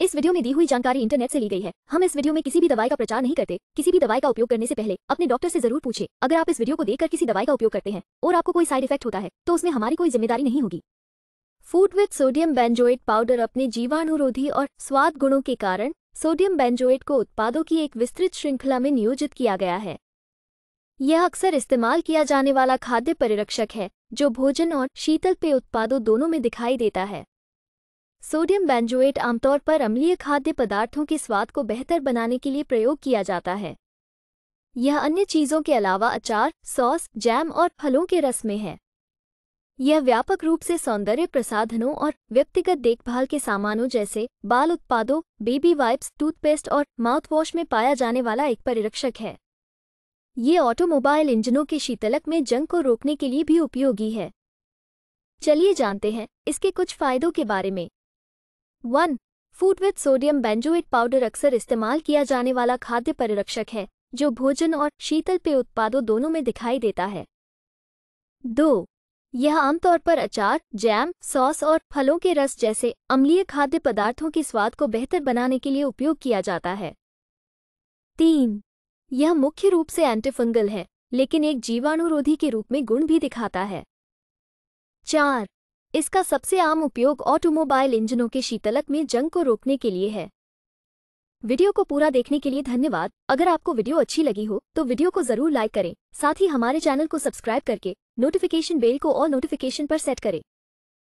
इस वीडियो में दी हुई जानकारी इंटरनेट से ली गई है हम इस वीडियो में किसी भी दवाई का प्रचार नहीं करते किसी भी दवाई का उपयोग करने से पहले अपने डॉक्टर से जरूर पूछे अगर आप इस वीडियो को देखकर किसी दवाई का उपयोग करते हैं और आपको कोई साइड इफेक्ट होता है तो उसमें हमारी कोई जिम्मेदारी नहीं होगी food with sodium benzoate powder अपने जीवाणुरोधी और स्वाद गुणों के कारण सोडियम बेंजोएट को उत्पादों की एक विस्तृत श्रृंखला में नियोजित किया गया है यह अक्सर इस्तेमाल किया जाने वाला खाद्य परिरक्षक है जो भोजन और शीतल पेय उत्पादों दोनों में दिखाई देता है सोडियम बेंजोएट आमतौर पर अम्लीय खाद्य पदार्थों के स्वाद को बेहतर बनाने के लिए प्रयोग किया जाता है यह अन्य चीज़ों के अलावा अचार सॉस जैम और फलों के रस में है यह व्यापक रूप से सौंदर्य प्रसाधनों और व्यक्तिगत देखभाल के सामानों जैसे बाल उत्पादों बेबी वाइप्स टूथपेस्ट और माउथवॉश में पाया जाने वाला एक परिरक्षक है ये ऑटोमोबाइल इंजनों के शीतलक में जंग को रोकने के लिए भी उपयोगी है चलिए जानते हैं इसके कुछ फायदों के बारे में one food with sodium benzoate powder अक्सर इस्तेमाल किया जाने वाला खाद्य परिरक्षक है जो भोजन और शीतल पेय उत्पादों दोनों में दिखाई देता है दो यह आमतौर पर अचार जैम सॉस और फलों के रस जैसे अम्लीय खाद्य पदार्थों के स्वाद को बेहतर बनाने के लिए उपयोग किया जाता है तीन यह मुख्य रूप से एंटीफंगल है लेकिन एक जीवाणुरोधी के रूप में गुण भी दिखाता है चार इसका सबसे आम उपयोग ऑटोमोबाइल इंजनों के शीतलक में जंग को रोकने के लिए है वीडियो को पूरा देखने के लिए धन्यवाद अगर आपको वीडियो अच्छी लगी हो तो वीडियो को जरूर लाइक करें साथ ही हमारे चैनल को सब्सक्राइब करके नोटिफिकेशन बेल को और नोटिफिकेशन पर सेट करें